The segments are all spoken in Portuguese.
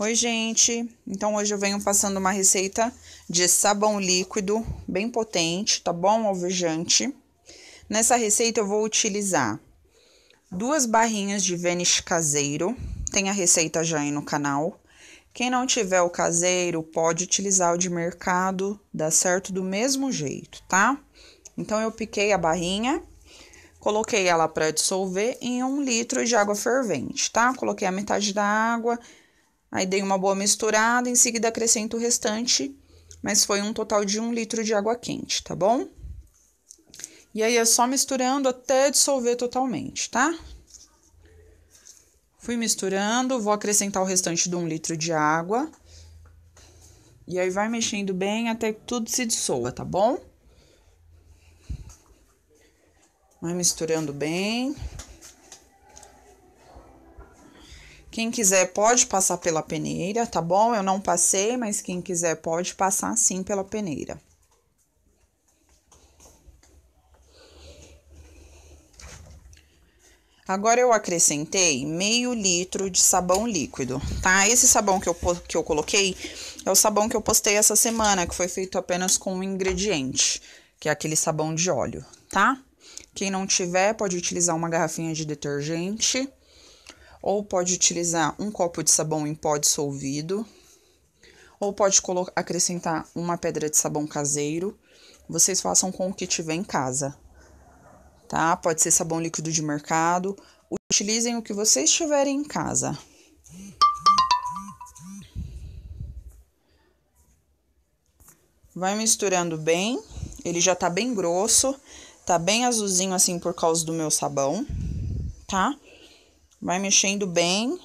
Oi, gente! Então, hoje eu venho passando uma receita de sabão líquido, bem potente, tá bom? Alvejante. Nessa receita, eu vou utilizar duas barrinhas de vênis caseiro, tem a receita já aí no canal. Quem não tiver o caseiro, pode utilizar o de mercado, dá certo do mesmo jeito, tá? Então, eu piquei a barrinha, coloquei ela para dissolver em um litro de água fervente, tá? Coloquei a metade da água Aí dei uma boa misturada, em seguida acrescento o restante, mas foi um total de um litro de água quente, tá bom? E aí é só misturando até dissolver totalmente, tá? Fui misturando, vou acrescentar o restante de um litro de água. E aí vai mexendo bem até que tudo se dissolva, tá bom? Vai misturando bem. Quem quiser pode passar pela peneira, tá bom? Eu não passei, mas quem quiser pode passar sim pela peneira. Agora eu acrescentei meio litro de sabão líquido, tá? Esse sabão que eu, que eu coloquei é o sabão que eu postei essa semana, que foi feito apenas com um ingrediente, que é aquele sabão de óleo, tá? Quem não tiver pode utilizar uma garrafinha de detergente ou pode utilizar um copo de sabão em pó dissolvido, ou pode acrescentar uma pedra de sabão caseiro. Vocês façam com o que tiver em casa, tá? Pode ser sabão líquido de mercado. Utilizem o que vocês tiverem em casa. Vai misturando bem. Ele já tá bem grosso, tá bem azulzinho assim por causa do meu sabão, tá? Vai mexendo bem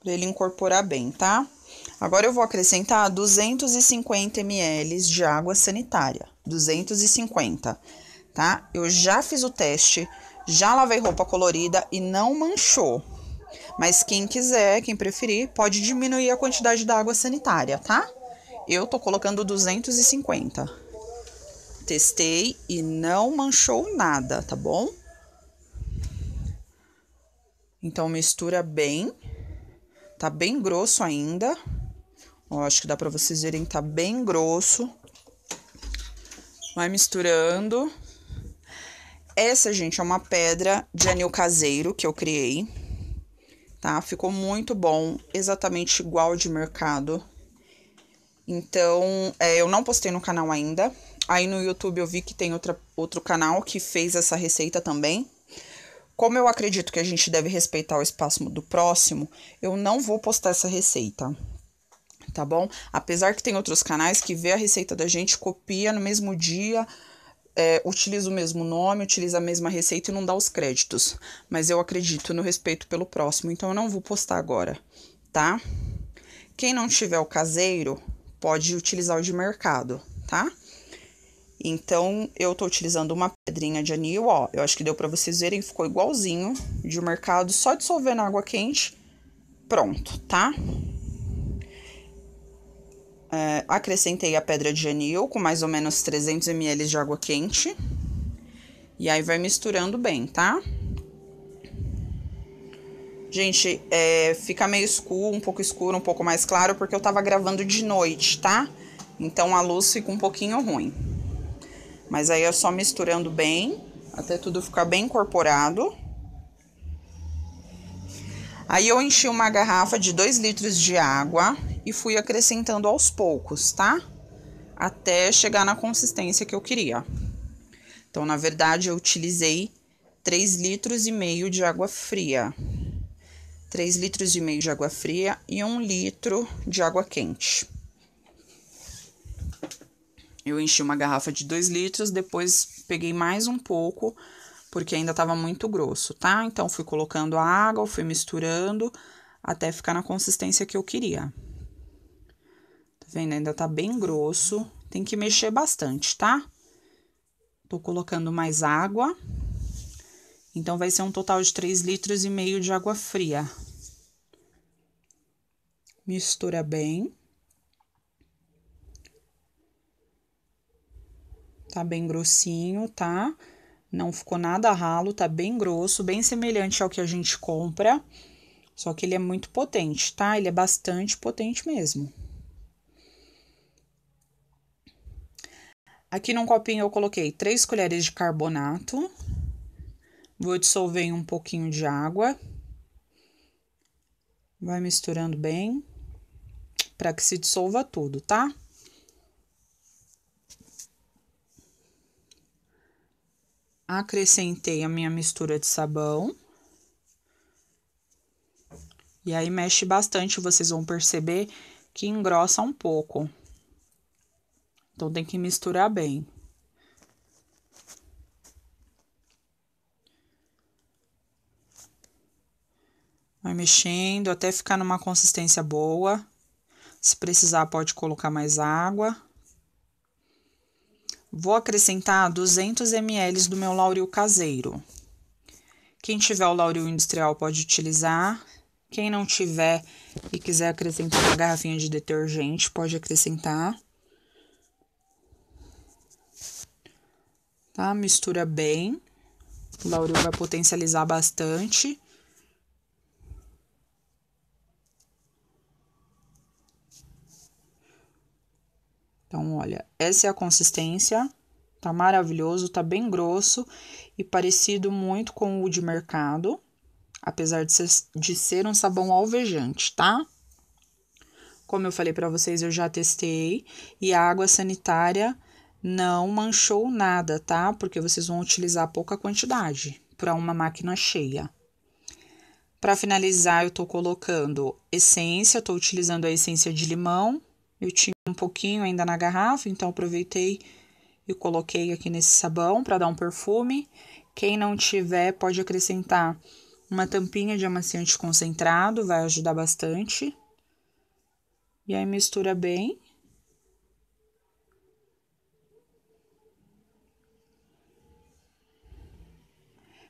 para ele incorporar bem, tá? Agora eu vou acrescentar 250 ml de água sanitária, 250, tá? Eu já fiz o teste, já lavei roupa colorida e não manchou. Mas quem quiser, quem preferir, pode diminuir a quantidade da água sanitária, tá? Eu tô colocando 250. Testei e não manchou nada, tá bom? Então, mistura bem. Tá bem grosso ainda. Ó, acho que dá pra vocês verem que tá bem grosso. Vai misturando. Essa, gente, é uma pedra de anil caseiro que eu criei. Tá? Ficou muito bom, exatamente igual de mercado. Então, é, eu não postei no canal ainda. Aí no YouTube eu vi que tem outra, outro canal que fez essa receita também. Como eu acredito que a gente deve respeitar o espaço do próximo, eu não vou postar essa receita, tá bom? Apesar que tem outros canais que vê a receita da gente, copia no mesmo dia, é, utiliza o mesmo nome, utiliza a mesma receita e não dá os créditos. Mas eu acredito no respeito pelo próximo, então eu não vou postar agora, tá? Quem não tiver o caseiro, pode utilizar o de mercado, tá? Então, eu tô utilizando uma pedrinha de anil, ó. Eu acho que deu pra vocês verem, ficou igualzinho de mercado, só dissolver na água quente. Pronto, tá? É, acrescentei a pedra de anil com mais ou menos 300 ml de água quente. E aí vai misturando bem, tá? Gente, é, fica meio escuro, um pouco escuro, um pouco mais claro, porque eu tava gravando de noite, tá? Então a luz fica um pouquinho ruim. Mas aí é só misturando bem, até tudo ficar bem incorporado. Aí eu enchi uma garrafa de 2 litros de água e fui acrescentando aos poucos, tá? Até chegar na consistência que eu queria. Então, na verdade, eu utilizei 3 litros e meio de água fria. 3 litros e meio de água fria e 1 litro de água quente. Eu enchi uma garrafa de 2 litros, depois peguei mais um pouco, porque ainda estava muito grosso, tá? Então, fui colocando a água, fui misturando até ficar na consistência que eu queria. Tá vendo? Ainda tá bem grosso. Tem que mexer bastante, tá? Tô colocando mais água. Então, vai ser um total de 3 litros e meio de água fria. Mistura bem. tá bem grossinho, tá? Não ficou nada ralo, tá bem grosso, bem semelhante ao que a gente compra, só que ele é muito potente, tá? Ele é bastante potente mesmo. Aqui num copinho eu coloquei três colheres de carbonato. Vou dissolver em um pouquinho de água. Vai misturando bem para que se dissolva tudo, tá? acrescentei a minha mistura de sabão. E aí mexe bastante, vocês vão perceber que engrossa um pouco. Então tem que misturar bem. Vai mexendo até ficar numa consistência boa. Se precisar, pode colocar mais água. Vou acrescentar 200 ml do meu lauril caseiro. Quem tiver o lauril industrial pode utilizar. Quem não tiver e quiser acrescentar uma garrafinha de detergente, pode acrescentar. Tá? Mistura bem. O lauril vai potencializar bastante. Então, olha, essa é a consistência, tá maravilhoso, tá bem grosso e parecido muito com o de mercado, apesar de ser, de ser um sabão alvejante, tá? Como eu falei para vocês, eu já testei e a água sanitária não manchou nada, tá? Porque vocês vão utilizar pouca quantidade para uma máquina cheia. Para finalizar, eu estou colocando essência, estou utilizando a essência de limão, eu tinha um pouquinho ainda na garrafa, então aproveitei e coloquei aqui nesse sabão para dar um perfume. Quem não tiver, pode acrescentar uma tampinha de amaciante concentrado, vai ajudar bastante. E aí mistura bem.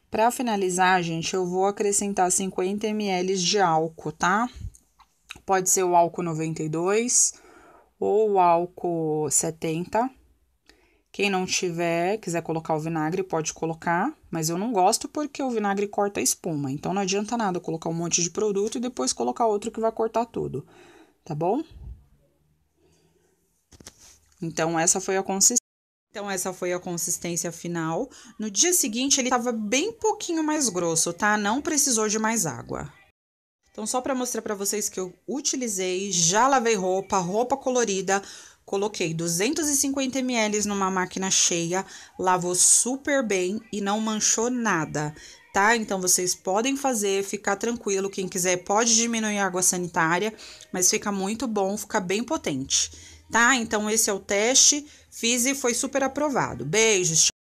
Para finalizar, gente, eu vou acrescentar 50 ml de álcool, tá? Pode ser o álcool 92, ou álcool 70. Quem não tiver, quiser colocar o vinagre, pode colocar, mas eu não gosto porque o vinagre corta a espuma. Então não adianta nada colocar um monte de produto e depois colocar outro que vai cortar tudo, tá bom? Então essa foi a consistência. Então, essa foi a consistência final. No dia seguinte, ele estava bem pouquinho mais grosso, tá? Não precisou de mais água. Então, só para mostrar para vocês que eu utilizei, já lavei roupa, roupa colorida, coloquei 250 ml numa máquina cheia, lavou super bem e não manchou nada, tá? Então, vocês podem fazer, ficar tranquilo, quem quiser pode diminuir a água sanitária, mas fica muito bom, fica bem potente, tá? Então, esse é o teste, fiz e foi super aprovado. Beijos!